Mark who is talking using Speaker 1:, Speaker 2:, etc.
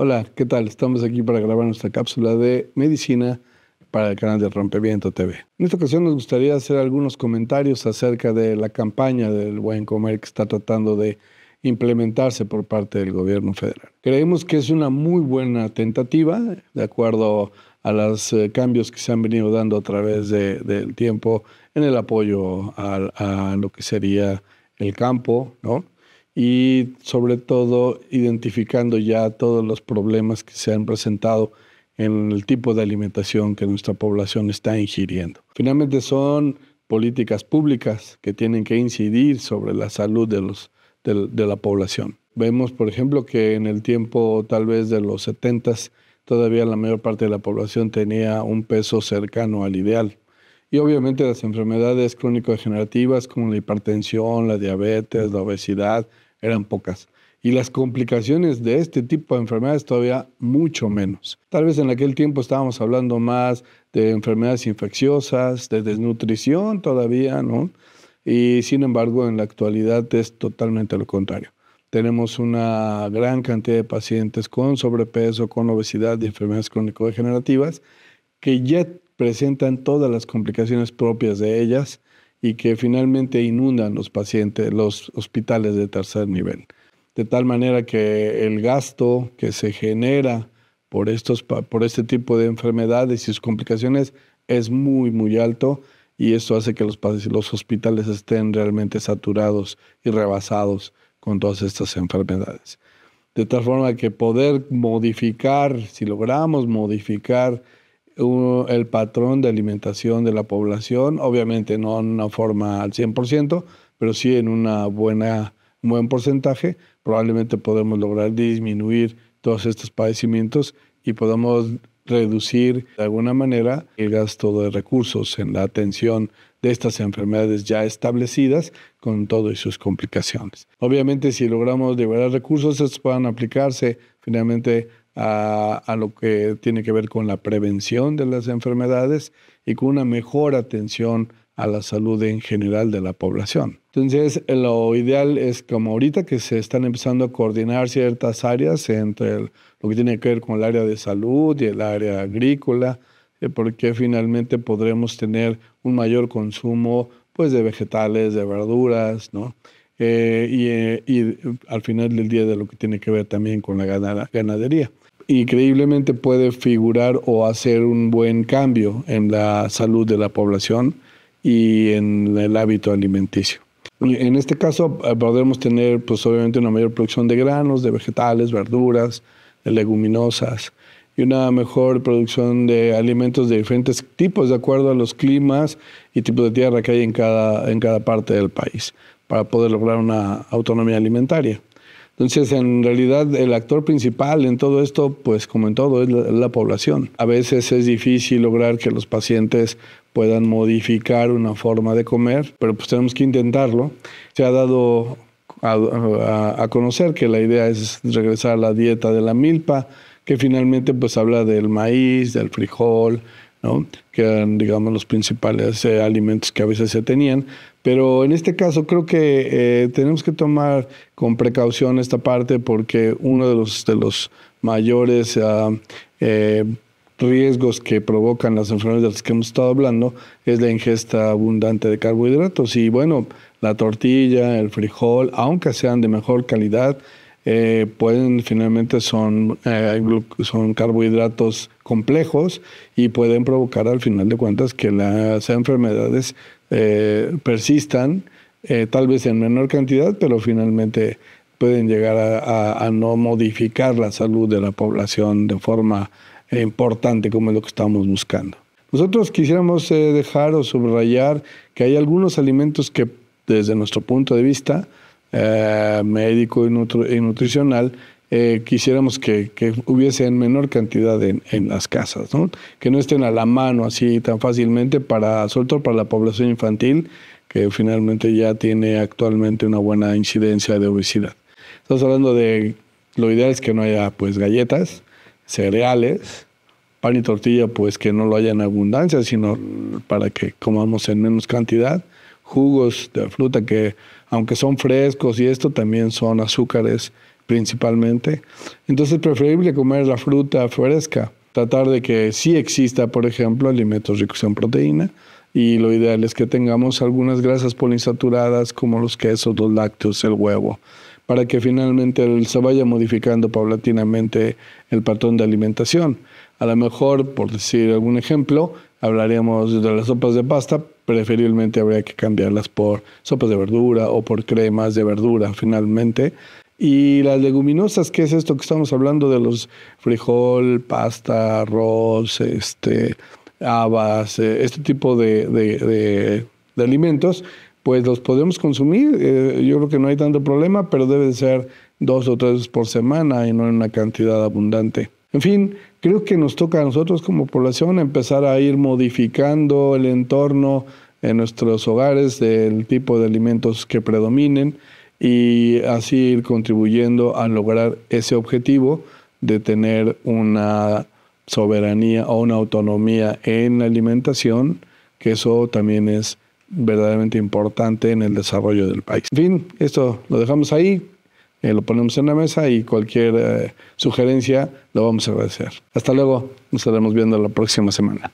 Speaker 1: Hola, ¿qué tal? Estamos aquí para grabar nuestra cápsula de medicina para el canal de Rompeviento TV. En esta ocasión nos gustaría hacer algunos comentarios acerca de la campaña del buen comer que está tratando de implementarse por parte del gobierno federal. Creemos que es una muy buena tentativa, de acuerdo a los eh, cambios que se han venido dando a través del tiempo en el apoyo a, a lo que sería el campo, ¿no? y sobre todo identificando ya todos los problemas que se han presentado en el tipo de alimentación que nuestra población está ingiriendo. Finalmente son políticas públicas que tienen que incidir sobre la salud de, los, de, la población. Vemos, por ejemplo, que en el tiempo tal vez de los 70 todavía la mayor parte de la población tenía un peso cercano al ideal. Y obviamente las enfermedades crónico-degenerativas como la hipertensión, la diabetes, la obesidad, eran pocas. Y las complicaciones de este tipo de enfermedades todavía mucho menos. Tal vez en aquel tiempo estábamos hablando más de enfermedades infecciosas, de desnutrición todavía, ¿no? Y sin embargo, en la actualidad es totalmente lo contrario. Tenemos una gran cantidad de pacientes con sobrepeso, con obesidad y enfermedades crónico-degenerativas que ya presentan todas las complicaciones propias de ellas y que finalmente inundan los pacientes, los hospitales de tercer nivel. De tal manera que el gasto que se genera por, estos, por este tipo de enfermedades y sus complicaciones es muy, muy alto y esto hace que los, los hospitales estén realmente saturados y rebasados con todas estas enfermedades. De tal forma que poder modificar, si logramos modificar el patrón de alimentación de la población, obviamente no en una forma al 100%, pero sí en una buena, un buen porcentaje, probablemente podemos lograr disminuir todos estos padecimientos y podemos reducir de alguna manera el gasto de recursos en la atención de estas enfermedades ya establecidas con todas sus complicaciones. Obviamente si logramos liberar recursos, estos puedan aplicarse finalmente a, lo que tiene que ver con la prevención de las enfermedades y con una mejor atención a la salud en general de la población. Entonces, lo ideal es como ahorita que se están empezando a coordinar ciertas áreas entre lo que tiene que ver con el área de salud y el área agrícola, eh, porque finalmente podremos tener un mayor consumo pues, de vegetales, de verduras, ¿no? Eh, eh, y, al final del día de lo que tiene que ver también con la ganadería. Increíblemente puede figurar o hacer un buen cambio en la salud de la población y en el hábito alimenticio. En este caso eh, podremos tener pues obviamente una mayor producción de granos, de vegetales, verduras, de leguminosas y una mejor producción de alimentos de diferentes tipos de acuerdo a los climas y tipos de tierra que hay en cada, en cada parte del país para poder lograr una autonomía alimentaria. Entonces, en realidad, el actor principal en todo esto, pues como en todo, es la, población. A veces es difícil lograr que los pacientes puedan modificar una forma de comer, pero pues tenemos que intentarlo. Se ha dado a conocer que la idea es regresar a la dieta de la milpa, que finalmente pues habla del maíz, del frijol, que eran, digamos, los principales eh, alimentos que a veces se tenían. Pero en este caso creo que eh, tenemos que tomar con precaución esta parte porque uno de los, de los mayores ah, eh, riesgos que provocan las enfermedades de las que hemos estado hablando es la ingesta abundante de carbohidratos. Y bueno, la tortilla, el frijol, aunque sean de mejor calidad, eh, pueden finalmente son, eh, son carbohidratos complejos y pueden provocar al final de cuentas que las enfermedades eh, persistan, tal vez en menor cantidad, pero finalmente pueden llegar a, a, no modificar la salud de la población de forma importante como es lo que estamos buscando. Nosotros quisiéramos dejar o subrayar que hay algunos alimentos que desde nuestro punto de vista eh, médico y, nutricional, eh, quisiéramos que, hubiese en menor cantidad en, en las casas, que no estén a la mano así tan fácilmente, para, sobre todo para la población infantil, que finalmente ya tiene actualmente una buena incidencia de obesidad. Estamos hablando de, lo ideal es que no haya pues galletas, cereales, pan y tortilla, pues que no lo haya en abundancia, sino para que comamos en menos cantidad, jugos de fruta que aunque son frescos y esto, también son azúcares principalmente. Entonces es preferible comer la fruta fresca, tratar de que sí exista, por ejemplo, alimentos ricos en proteína y lo ideal es que tengamos algunas grasas poliinsaturadas como los quesos, los lácteos, el huevo para que finalmente se vaya modificando paulatinamente el patrón de alimentación. A lo mejor, por decir algún ejemplo, hablaríamos de las sopas de pasta, preferiblemente habría que cambiarlas por sopas de verdura o por cremas de verdura finalmente. Y las leguminosas, que es esto que estamos hablando de los frijol, pasta, arroz, este, habas, eh, este tipo de, de alimentos? pues los podemos consumir. Eh, yo creo que no hay tanto problema, pero debe ser dos o tres veces por semana y no en una cantidad abundante. En fin, creo que nos toca a nosotros como población empezar a ir modificando el entorno en nuestros hogares del tipo de alimentos que predominen y así ir contribuyendo a lograr ese objetivo de tener una soberanía o una autonomía en la alimentación, que eso también es verdaderamente importante en el desarrollo del país. En fin, esto lo dejamos ahí, eh, lo ponemos en la mesa y cualquier eh, sugerencia lo vamos a agradecer. Hasta luego, nos estaremos viendo la próxima semana.